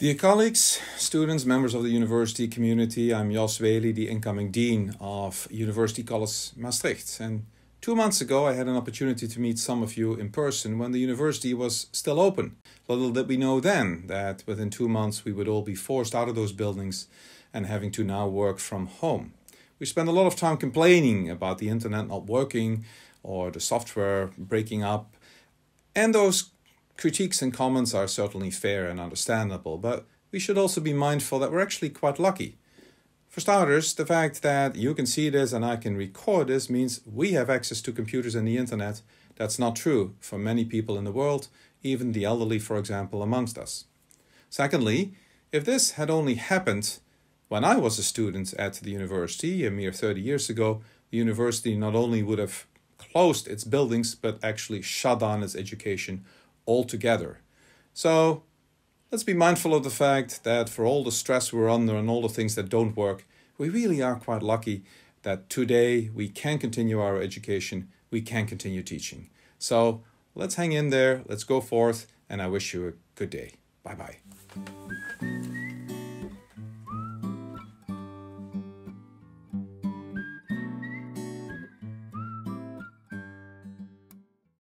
Dear colleagues, students, members of the university community, I'm Jos Wely, the incoming Dean of University College Maastricht. And two months ago, I had an opportunity to meet some of you in person when the university was still open. Little did we know then that within two months we would all be forced out of those buildings and having to now work from home. We spend a lot of time complaining about the internet not working or the software breaking up, and those critiques and comments are certainly fair and understandable, but we should also be mindful that we're actually quite lucky. For starters, the fact that you can see this and I can record this means we have access to computers and the internet. That's not true for many people in the world, even the elderly, for example, amongst us. Secondly, if this had only happened when I was a student at the university a mere 30 years ago, the university not only would have closed its buildings but actually shut down its education altogether. So let's be mindful of the fact that for all the stress we're under and all the things that don't work, we really are quite lucky that today we can continue our education, we can continue teaching. So let's hang in there, let's go forth, and I wish you a good day. Bye bye.